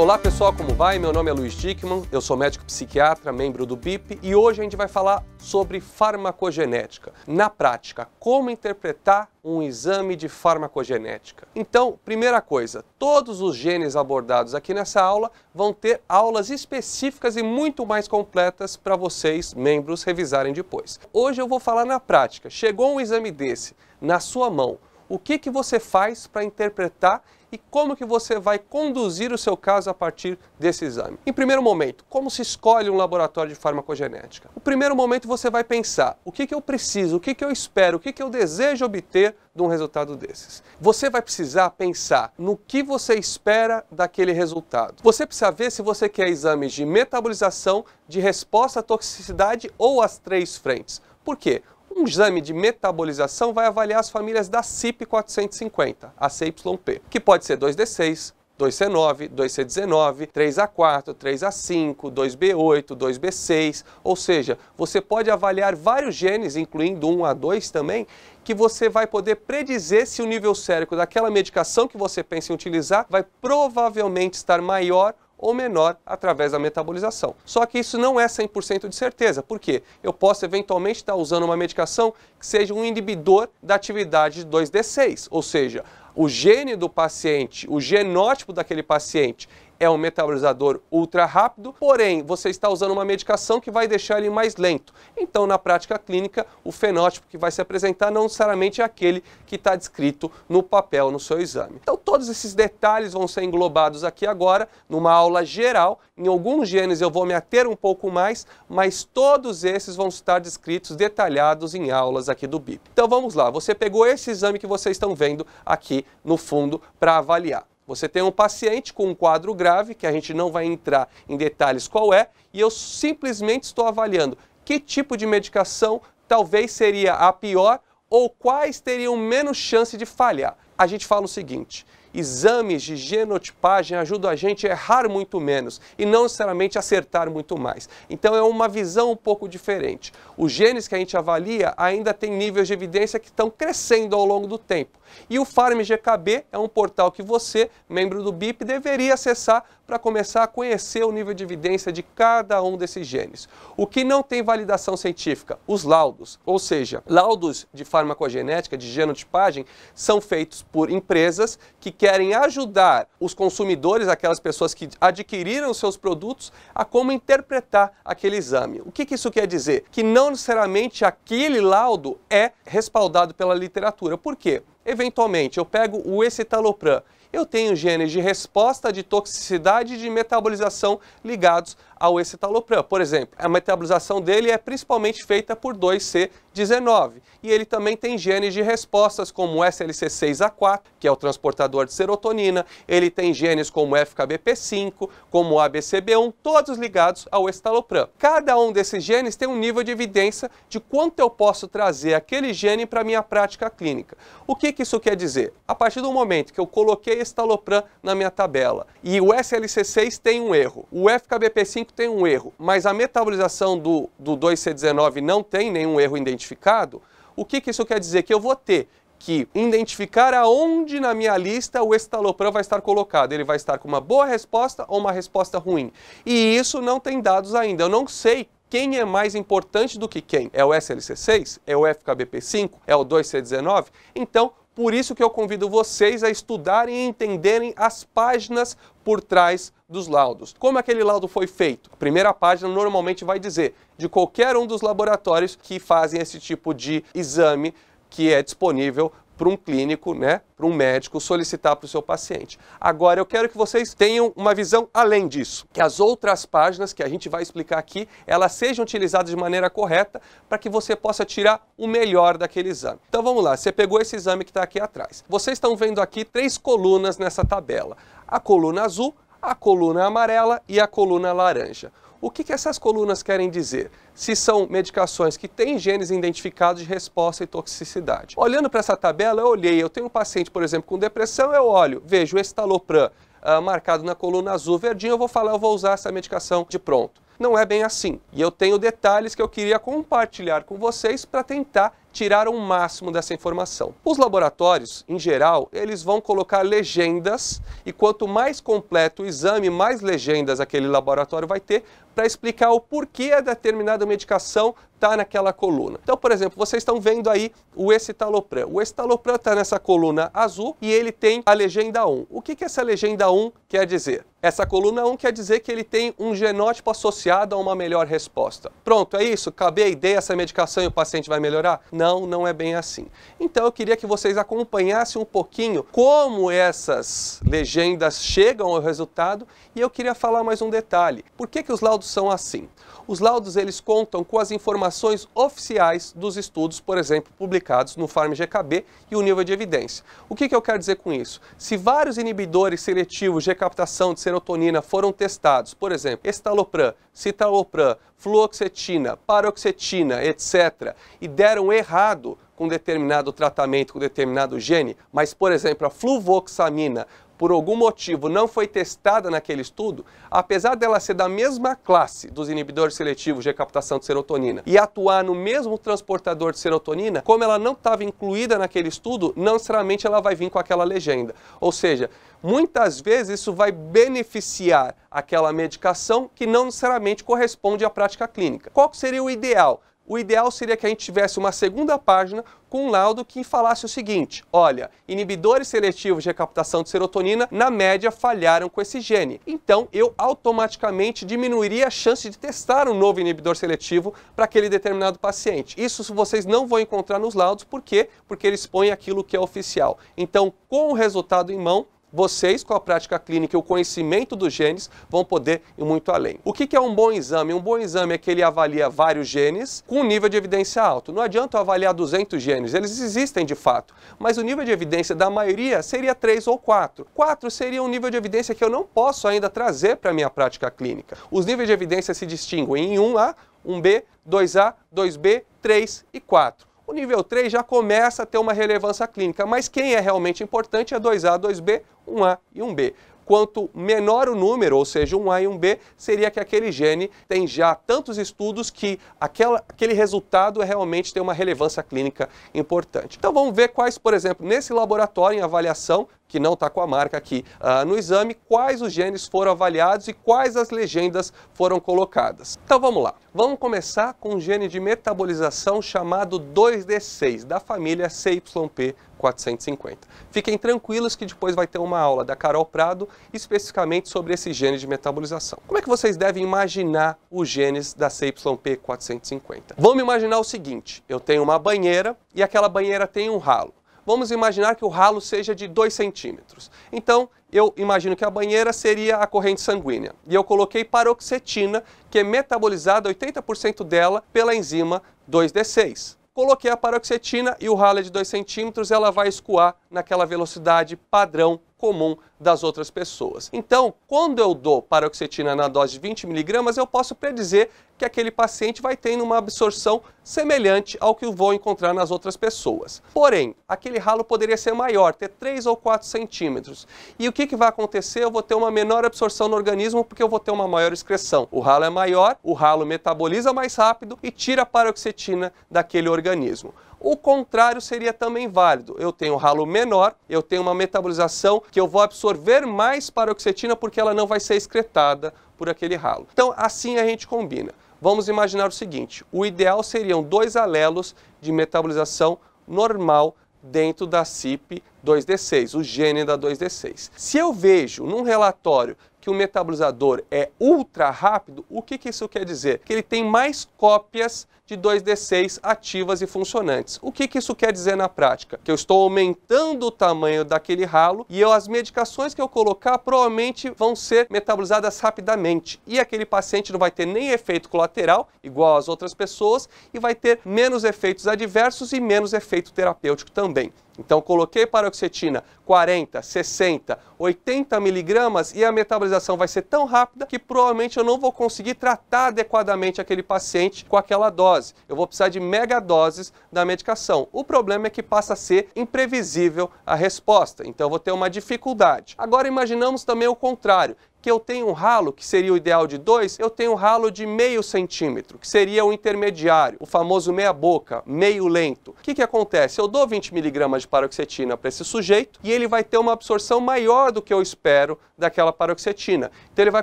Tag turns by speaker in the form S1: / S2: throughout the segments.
S1: Olá pessoal, como vai? Meu nome é Luiz Dickman, eu sou médico psiquiatra, membro do BIP e hoje a gente vai falar sobre farmacogenética. Na prática, como interpretar um exame de farmacogenética. Então, primeira coisa, todos os genes abordados aqui nessa aula vão ter aulas específicas e muito mais completas para vocês, membros, revisarem depois. Hoje eu vou falar na prática. Chegou um exame desse na sua mão, o que, que você faz para interpretar e como que você vai conduzir o seu caso a partir desse exame. Em primeiro momento, como se escolhe um laboratório de farmacogenética? O primeiro momento você vai pensar, o que, que eu preciso, o que, que eu espero, o que, que eu desejo obter de um resultado desses. Você vai precisar pensar no que você espera daquele resultado. Você precisa ver se você quer exames de metabolização, de resposta à toxicidade ou as três frentes. Por quê? Um exame de metabolização vai avaliar as famílias da CIP 450, a CYP, que pode ser 2D6, 2C9, 2C19, 3A4, 3A5, 2B8, 2B6, ou seja, você pode avaliar vários genes, incluindo 1A2 também, que você vai poder predizer se o nível sérico daquela medicação que você pensa em utilizar vai provavelmente estar maior ou menor através da metabolização. Só que isso não é 100% de certeza, porque eu posso eventualmente estar usando uma medicação que seja um inibidor da atividade 2D6, ou seja, o gene do paciente, o genótipo daquele paciente, é um metabolizador ultra rápido, porém você está usando uma medicação que vai deixar ele mais lento. Então, na prática clínica, o fenótipo que vai se apresentar não necessariamente é aquele que está descrito no papel no seu exame. Então, todos esses detalhes vão ser englobados aqui agora numa aula geral. Em alguns genes eu vou me ater um pouco mais, mas todos esses vão estar descritos, detalhados em aulas aqui do BIP. Então vamos lá, você pegou esse exame que vocês estão vendo aqui no fundo para avaliar. Você tem um paciente com um quadro grave, que a gente não vai entrar em detalhes qual é, e eu simplesmente estou avaliando que tipo de medicação talvez seria a pior ou quais teriam menos chance de falhar. A gente fala o seguinte: exames de genotipagem ajudam a gente a errar muito menos e não necessariamente acertar muito mais. Então é uma visão um pouco diferente. Os genes que a gente avalia ainda têm níveis de evidência que estão crescendo ao longo do tempo. E o Farm GKB é um portal que você, membro do BIP, deveria acessar para começar a conhecer o nível de evidência de cada um desses genes. O que não tem validação científica? Os laudos, ou seja, laudos de farmacogenética, de genotipagem, são feitos por empresas que querem ajudar os consumidores, aquelas pessoas que adquiriram seus produtos, a como interpretar aquele exame. O que, que isso quer dizer? Que não necessariamente aquele laudo é respaldado pela literatura. Por quê? Eventualmente, eu pego o escitalopram. Eu tenho genes de resposta, de toxicidade e de metabolização ligados ao escitalopram. Por exemplo, a metabolização dele é principalmente feita por 2C19 e ele também tem genes de respostas como SLC6A4, que é o transportador de serotonina, ele tem genes como FKBP5, como ABCB1, todos ligados ao escitalopram. Cada um desses genes tem um nível de evidência de quanto eu posso trazer aquele gene para a minha prática clínica. O que, que, isso quer dizer? A partir do momento que eu coloquei escitalopram na minha tabela e o SLC6 tem um erro, o FKBP5 tem um erro, mas a metabolização do, do 2C19 não tem nenhum erro identificado, o que, que isso quer dizer? Que eu vou ter que identificar aonde na minha lista o estalopram vai estar colocado. Ele vai estar com uma boa resposta ou uma resposta ruim. E isso não tem dados ainda. Eu não sei quem é mais importante do que quem? É o SLC6? É o FKBP5? É o 2C19? Então, por isso que eu convido vocês a estudarem e entenderem as páginas por trás dos laudos. Como é aquele laudo foi feito? A primeira página normalmente vai dizer de qualquer um dos laboratórios que fazem esse tipo de exame que é disponível para um clínico, né, para um médico solicitar para o seu paciente. Agora, eu quero que vocês tenham uma visão além disso, que as outras páginas que a gente vai explicar aqui, elas sejam utilizadas de maneira correta para que você possa tirar o melhor daquele exame. Então vamos lá, você pegou esse exame que está aqui atrás. Vocês estão vendo aqui três colunas nessa tabela. A coluna azul, a coluna amarela e a coluna laranja. O que, que essas colunas querem dizer? Se são medicações que têm genes identificados de resposta e toxicidade. Olhando para essa tabela, eu olhei, eu tenho um paciente, por exemplo, com depressão, eu olho, vejo o estalopram uh, marcado na coluna azul verdinho, eu vou falar, eu vou usar essa medicação de pronto não é bem assim. E eu tenho detalhes que eu queria compartilhar com vocês para tentar tirar o um máximo dessa informação. Os laboratórios, em geral, eles vão colocar legendas e quanto mais completo o exame, mais legendas aquele laboratório vai ter, para explicar o porquê a determinada medicação está naquela coluna. Então, por exemplo, vocês estão vendo aí o escitalopram. O escitalopram está nessa coluna azul e ele tem a legenda 1. O que, que essa legenda 1 quer dizer? Essa coluna 1 quer dizer que ele tem um genótipo associado a uma melhor resposta. Pronto, é isso? Acabei, ideia essa medicação e o paciente vai melhorar? Não, não é bem assim. Então eu queria que vocês acompanhassem um pouquinho como essas legendas chegam ao resultado e eu queria falar mais um detalhe. Por que, que os laudos laudos são assim. Os laudos eles contam com as informações oficiais dos estudos, por exemplo, publicados no FarmGKB e o nível de evidência. O que, que eu quero dizer com isso? Se vários inibidores seletivos de captação de serotonina foram testados, por exemplo, estalopram, citalopram, fluoxetina, paroxetina, etc., e deram errado com determinado tratamento, com determinado gene, mas, por exemplo, a fluvoxamina por algum motivo não foi testada naquele estudo, apesar dela ser da mesma classe dos inibidores seletivos de captação de serotonina e atuar no mesmo transportador de serotonina, como ela não estava incluída naquele estudo, não necessariamente ela vai vir com aquela legenda. Ou seja, muitas vezes isso vai beneficiar aquela medicação que não necessariamente corresponde à prática clínica. Qual seria o ideal? o ideal seria que a gente tivesse uma segunda página com um laudo que falasse o seguinte: olha, inibidores seletivos de recaptação de serotonina, na média, falharam com esse gene. Então, eu automaticamente diminuiria a chance de testar um novo inibidor seletivo para aquele determinado paciente. Isso vocês não vão encontrar nos laudos, por quê? Porque eles põem aquilo que é oficial. Então, com o resultado em mão, vocês, com a prática clínica e o conhecimento dos genes, vão poder ir muito além. O que é um bom exame? Um bom exame é que ele avalia vários genes com um nível de evidência alto. Não adianta eu avaliar 200 genes, eles existem de fato, mas o nível de evidência da maioria seria 3 ou 4. 4 seria um nível de evidência que eu não posso ainda trazer para a minha prática clínica. Os níveis de evidência se distinguem em 1A, 1B, 2A, 2B, 3 e 4. O nível 3 já começa a ter uma relevância clínica, mas quem é realmente importante é 2A, 2B, 1A e 1B quanto menor o número, ou seja, um A e um B, seria que aquele gene tem já tantos estudos que aquela, aquele resultado é realmente tem uma relevância clínica importante. Então vamos ver quais, por exemplo, nesse laboratório em avaliação, que não está com a marca aqui uh, no exame, quais os genes foram avaliados e quais as legendas foram colocadas. Então vamos lá. Vamos começar com um gene de metabolização chamado 2D6, da família CYP 450. Fiquem tranquilos que depois vai ter uma aula da Carol Prado especificamente sobre esse gene de metabolização. Como é que vocês devem imaginar os genes da CYP450? Vamos imaginar o seguinte, eu tenho uma banheira e aquela banheira tem um ralo. Vamos imaginar que o ralo seja de 2 centímetros. Então, eu imagino que a banheira seria a corrente sanguínea. E eu coloquei paroxetina, que é metabolizada 80% dela pela enzima 2D6. Coloquei a paroxetina e o rala de 2 centímetros, ela vai escoar naquela velocidade padrão comum das outras pessoas. Então, quando eu dou paroxetina na dose de 20 miligramas, eu posso predizer que aquele paciente vai ter uma absorção semelhante ao que eu vou encontrar nas outras pessoas. Porém, aquele ralo poderia ser maior, ter 3 ou 4 centímetros. E o que, que vai acontecer? Eu vou ter uma menor absorção no organismo porque eu vou ter uma maior excreção. O ralo é maior, o ralo metaboliza mais rápido e tira a paroxetina daquele organismo. O contrário seria também válido. Eu tenho um ralo menor, eu tenho uma metabolização que eu vou absorver mais paroxetina porque ela não vai ser excretada por aquele ralo. Então, assim a gente combina. Vamos imaginar o seguinte: o ideal seriam dois alelos de metabolização normal dentro da CIP 2D6, o gene da 2D6. Se eu vejo num relatório que o metabolizador é ultra rápido, o que, que isso quer dizer? Que ele tem mais cópias de 2D6 ativas e funcionantes. O que, que isso quer dizer na prática? Que eu estou aumentando o tamanho daquele ralo e eu, as medicações que eu colocar provavelmente vão ser metabolizadas rapidamente. E aquele paciente não vai ter nem efeito colateral, igual às outras pessoas, e vai ter menos efeitos adversos e menos efeito terapêutico também. Então, coloquei paroxetina 40, 60, 80 miligramas e a metabolização vai ser tão rápida que provavelmente eu não vou conseguir tratar adequadamente aquele paciente com aquela dose. Eu vou precisar de megadoses da medicação. O problema é que passa a ser imprevisível a resposta, então eu vou ter uma dificuldade. Agora, imaginamos também o contrário que eu tenho um ralo, que seria o ideal de 2, eu tenho um ralo de meio centímetro, que seria o intermediário, o famoso meia boca, meio lento. O que, que acontece? Eu dou 20 miligramas de paroxetina para esse sujeito e ele vai ter uma absorção maior do que eu espero daquela paroxetina. Então ele vai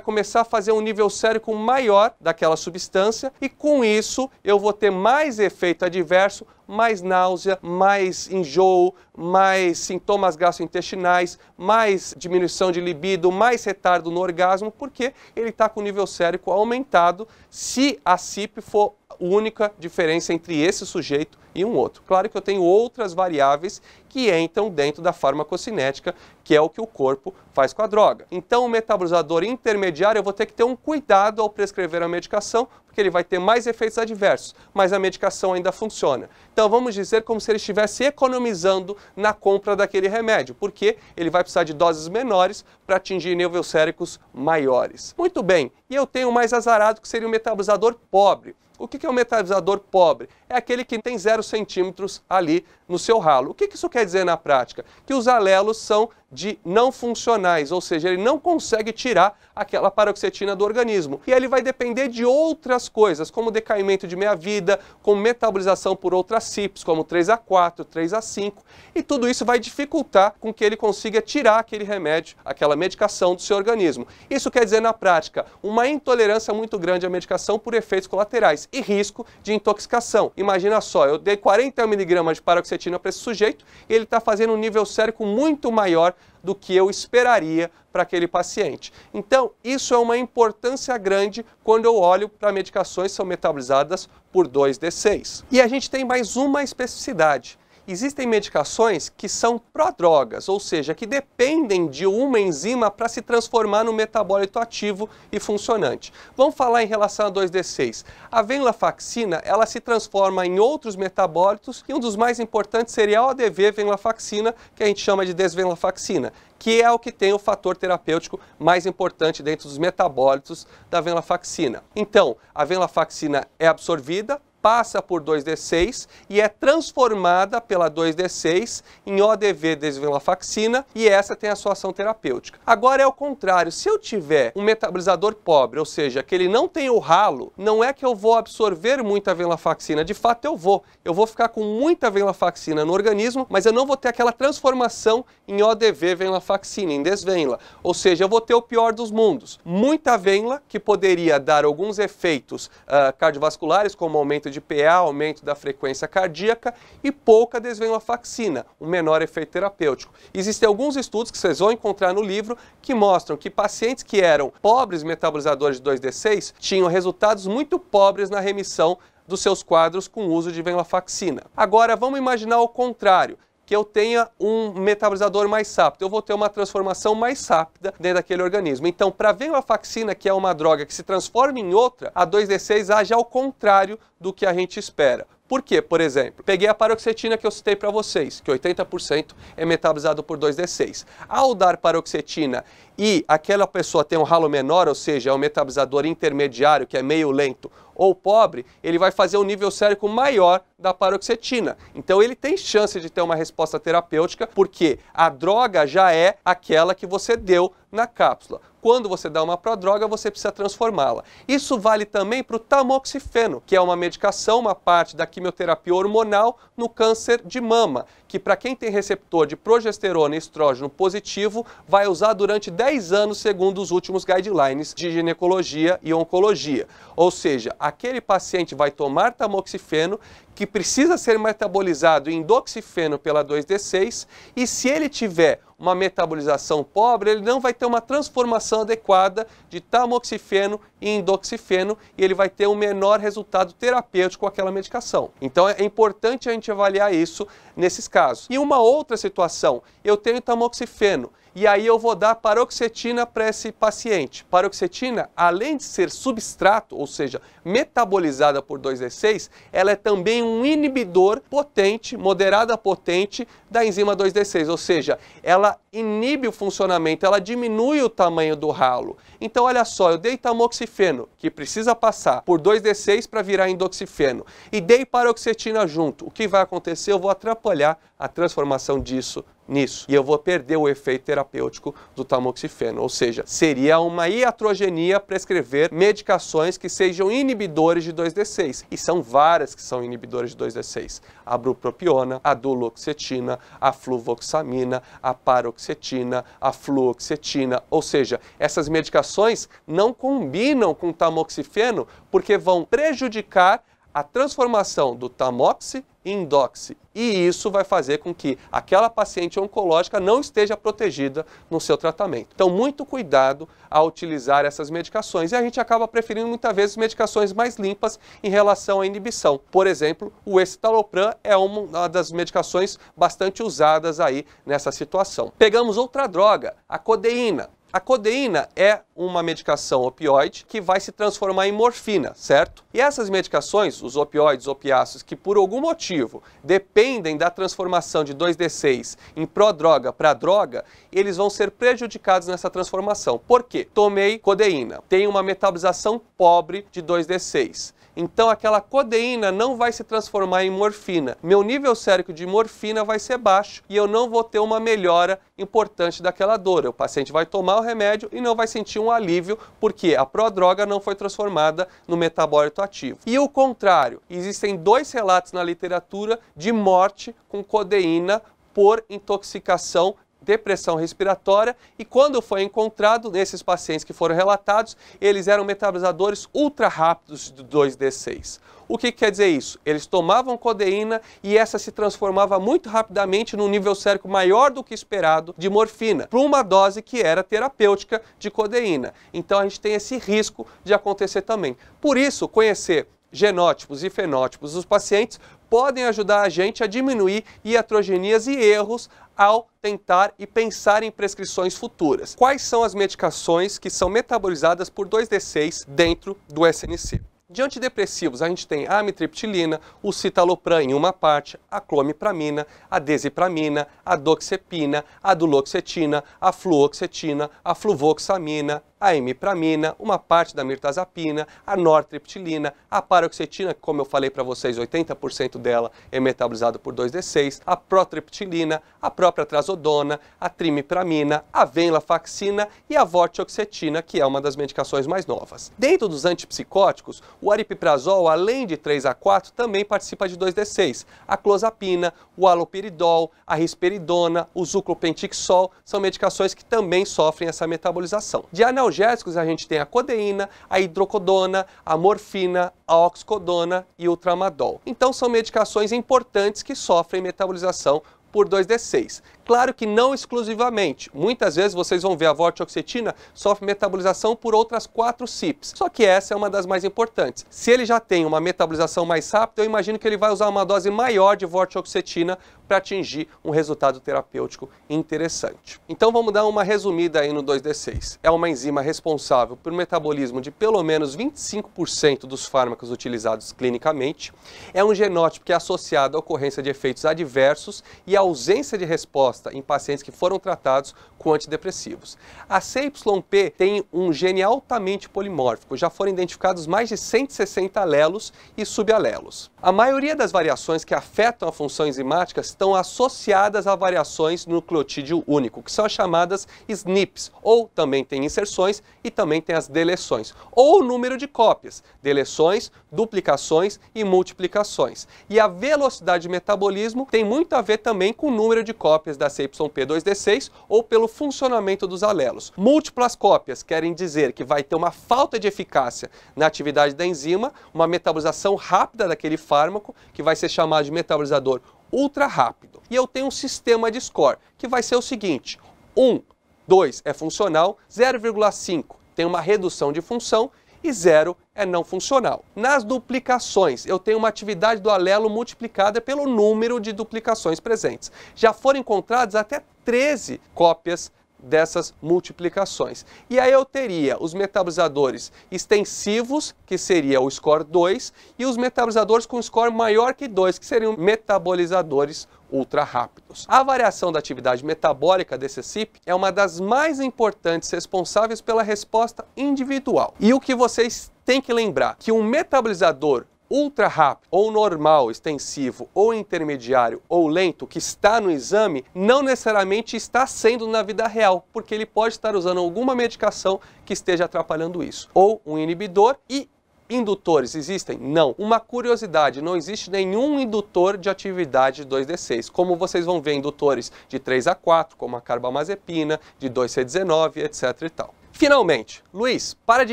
S1: começar a fazer um nível sérico maior daquela substância e com isso eu vou ter mais efeito adverso mais náusea, mais enjoo, mais sintomas gastrointestinais, mais diminuição de libido, mais retardo no orgasmo, porque ele está com o nível sérico aumentado se a CIP for única diferença entre esse sujeito e um outro. Claro que eu tenho outras variáveis que entram dentro da farmacocinética, que é o que o corpo faz com a droga. Então, o metabolizador intermediário, eu vou ter que ter um cuidado ao prescrever a medicação, porque ele vai ter mais efeitos adversos, mas a medicação ainda funciona. Então, vamos dizer como se ele estivesse economizando na compra daquele remédio, porque ele vai precisar de doses menores para atingir níveis séricos maiores. Muito bem, e eu tenho mais azarado que seria o metabolizador pobre. O que é um metalizador pobre? É aquele que tem 0 centímetros ali no seu ralo. O que isso quer dizer na prática? Que os alelos são de não funcionais, ou seja, ele não consegue tirar aquela paroxetina do organismo. E ele vai depender de outras coisas, como decaimento de meia-vida, com metabolização por outras CIPs, como 3A4, 3A5, e tudo isso vai dificultar com que ele consiga tirar aquele remédio, aquela medicação do seu organismo. Isso quer dizer, na prática, uma intolerância muito grande à medicação por efeitos colaterais e risco de intoxicação. Imagina só, eu dei 40 miligramas de paroxetina para esse sujeito e ele está fazendo um nível sérico muito maior do que eu esperaria para aquele paciente. Então, isso é uma importância grande quando eu olho para medicações que são metabolizadas por 2D6. E a gente tem mais uma especificidade Existem medicações que são pró-drogas, ou seja, que dependem de uma enzima para se transformar num metabólito ativo e funcionante. Vamos falar em relação a 2D6. A venlafaxina, ela se transforma em outros metabólitos e um dos mais importantes seria a ODV-venlafaxina, que a gente chama de desvenlafaxina, que é o que tem o fator terapêutico mais importante dentro dos metabólitos da venlafaxina. Então, a venlafaxina é absorvida, passa por 2D6 e é transformada pela 2D6 em ODV desvenlafaxina e essa tem a sua ação terapêutica. Agora é o contrário, se eu tiver um metabolizador pobre, ou seja, que ele não tem o ralo, não é que eu vou absorver muita venlafaxina, de fato eu vou. Eu vou ficar com muita venlafaxina no organismo, mas eu não vou ter aquela transformação em ODV venlafaxina, em desvenla. Ou seja, eu vou ter o pior dos mundos. Muita venla que poderia dar alguns efeitos uh, cardiovasculares, como aumento de de PA, aumento da frequência cardíaca e pouca desvenlafaxina, um menor efeito terapêutico. Existem alguns estudos que vocês vão encontrar no livro que mostram que pacientes que eram pobres metabolizadores de 2D6 tinham resultados muito pobres na remissão dos seus quadros com o uso de venlafaxina. Agora vamos imaginar o contrário que eu tenha um metabolizador mais rápido, eu vou ter uma transformação mais rápida dentro daquele organismo. Então, para ver uma faxina, que é uma droga que se transforma em outra, a 2D6 age ao contrário do que a gente espera. Por quê? Por exemplo, peguei a paroxetina que eu citei para vocês, que 80% é metabolizado por 2D6. Ao dar paroxetina e aquela pessoa tem um ralo menor, ou seja, é um metabolizador intermediário, que é meio lento, ou pobre, ele vai fazer um nível sérico maior da paroxetina. Então ele tem chance de ter uma resposta terapêutica, porque a droga já é aquela que você deu na cápsula. Quando você dá uma prodroga, você precisa transformá-la. Isso vale também para o tamoxifeno, que é uma medicação, uma parte da quimioterapia hormonal no câncer de mama que para quem tem receptor de progesterona e estrógeno positivo, vai usar durante 10 anos, segundo os últimos guidelines de ginecologia e oncologia. Ou seja, aquele paciente vai tomar tamoxifeno que precisa ser metabolizado em doxifeno pela 2D6 e se ele tiver uma metabolização pobre, ele não vai ter uma transformação adequada de tamoxifeno em indoxifeno e ele vai ter um menor resultado terapêutico com aquela medicação. Então é importante a gente avaliar isso nesses casos. E uma outra situação, eu tenho tamoxifeno e aí eu vou dar paroxetina para esse paciente. Paroxetina, além de ser substrato, ou seja, metabolizada por 2D6, ela é também um inibidor potente, moderada potente, da enzima 2D6, ou seja, ela inibe o funcionamento, ela diminui o tamanho do ralo. Então, olha só, eu dei tamoxifeno, que precisa passar por 2D6 para virar indoxifeno, e dei paroxetina junto. O que vai acontecer? Eu vou atrapalhar a transformação disso nisso. E eu vou perder o efeito terapêutico do tamoxifeno. Ou seja, seria uma iatrogenia prescrever medicações que sejam inibidores de 2D6. E são várias que são inibidores de 2D6. A bupropiona, a duloxetina, a fluvoxamina, a paroxetina, a fluoxetina. Ou seja, essas medicações não combinam com tamoxifeno porque vão prejudicar a transformação do tamoxi em doxi. E isso vai fazer com que aquela paciente oncológica não esteja protegida no seu tratamento. Então, muito cuidado ao utilizar essas medicações. E a gente acaba preferindo muitas vezes medicações mais limpas em relação à inibição. Por exemplo, o escitalopram é uma das medicações bastante usadas aí nessa situação. Pegamos outra droga, a codeína. A codeína é uma medicação opioide que vai se transformar em morfina, certo? E essas medicações, os opioides, opiáceos, que por algum motivo dependem da transformação de 2D6 em pró-droga para droga, eles vão ser prejudicados nessa transformação. Por quê? Tomei codeína, tem uma metabolização pobre de 2D6. Então aquela codeína não vai se transformar em morfina. Meu nível sérico de morfina vai ser baixo e eu não vou ter uma melhora importante daquela dor. O paciente vai tomar o remédio e não vai sentir um alívio porque a prodroga não foi transformada no metabólito ativo. E o contrário, existem dois relatos na literatura de morte com codeína por intoxicação depressão respiratória e quando foi encontrado nesses pacientes que foram relatados, eles eram metabolizadores ultra rápidos de 2D6. O que, quer dizer isso? Eles tomavam codeína e essa se transformava muito rapidamente num nível sérico maior do que esperado de morfina, para uma dose que era terapêutica de codeína. Então a gente tem esse risco de acontecer também. Por isso, conhecer genótipos e fenótipos dos pacientes podem ajudar a gente a diminuir iatrogenias e erros ao tentar e pensar em prescrições futuras. Quais são as medicações que são metabolizadas por 2D6 dentro do SNC? De antidepressivos, a gente tem a amitriptilina, o citalopram em uma parte, a clomipramina, a desipramina, a doxepina, a duloxetina, a fluoxetina, a fluvoxamina, a imipramina, uma parte da mirtazapina, a nortriptilina, a paroxetina, que como eu falei para vocês, 80% dela é metabolizado por 2D6, a protriptilina, a própria trazodona, a trimipramina, a venlafaxina e a vortioxetina, que é uma das medicações mais novas. Dentro dos antipsicóticos, o aripiprazol, além de 3 a 4, também participa de 2D6. A clozapina, o aloperidol, a risperidona, o zuclopentixol são medicações que também sofrem essa metabolização. De anal analgésicos a gente tem a codeína, a hidrocodona, a morfina, a oxicodona e o tramadol. Então são medicações importantes que sofrem metabolização por 2D6. Claro que não exclusivamente. Muitas vezes vocês vão ver a vortioxetina sofre metabolização por outras quatro CIPs. Só que essa é uma das mais importantes. Se ele já tem uma metabolização mais rápida, eu imagino que ele vai usar uma dose maior de vortioxetina para atingir um resultado terapêutico interessante. Então vamos dar uma resumida aí no 2D6. É uma enzima responsável pelo metabolismo de pelo menos 25% dos fármacos utilizados clinicamente. É um genótipo que é associado à ocorrência de efeitos adversos e a ausência de resposta em pacientes que foram tratados com antidepressivos. A CYP tem um gene altamente polimórfico, já foram identificados mais de 160 alelos e subalelos. A maioria das variações que afetam a função enzimática estão associadas a variações no nucleotídeo único, que são as chamadas SNPs, ou também tem inserções e também tem as deleções, ou o número de cópias, deleções, duplicações e multiplicações. E a velocidade de metabolismo tem muito a ver também também com o número de cópias da CYP2D6 ou pelo funcionamento dos alelos. Múltiplas cópias querem dizer que vai ter uma falta de eficácia na atividade da enzima, uma metabolização rápida daquele fármaco, que vai ser chamado de metabolizador ultra rápido. E eu tenho um sistema de score, que vai ser o seguinte: 1, 2 é funcional, 0,5 tem uma redução de função e 0 é não funcional. Nas duplicações, eu tenho uma atividade do alelo multiplicada pelo número de duplicações presentes. Já foram encontradas até 13 cópias dessas multiplicações. E aí eu teria os metabolizadores extensivos, que seria o score 2, e os metabolizadores com score maior que 2, que seriam metabolizadores ultra rápidos. A variação da atividade metabólica desse CIP é uma das mais importantes responsáveis pela resposta individual. E o que vocês têm que lembrar que um metabolizador ultra rápido, ou normal, extensivo, ou intermediário, ou lento, que está no exame, não necessariamente está sendo na vida real, porque ele pode estar usando alguma medicação que esteja atrapalhando isso, ou um inibidor e Indutores existem? Não. Uma curiosidade, não existe nenhum indutor de atividade 2D6. Como vocês vão ver, indutores de 3 a 4, como a carbamazepina, de 2C19, etc e tal. Finalmente, Luiz, para de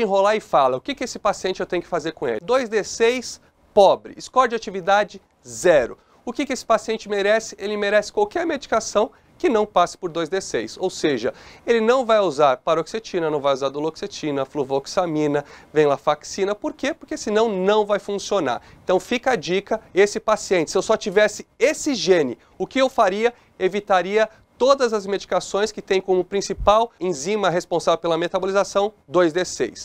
S1: enrolar e fala, o que, que esse paciente eu tenho que fazer com ele? 2D6 pobre, score de atividade zero. O que, que esse paciente merece? Ele merece qualquer medicação que não passe por 2D6, ou seja, ele não vai usar paroxetina, não vai usar doloxetina, fluvoxamina, venlafaxina, por quê? Porque senão não vai funcionar. Então fica a dica, esse paciente, se eu só tivesse esse gene, o que eu faria? Evitaria todas as medicações que têm como principal enzima responsável pela metabolização 2D6.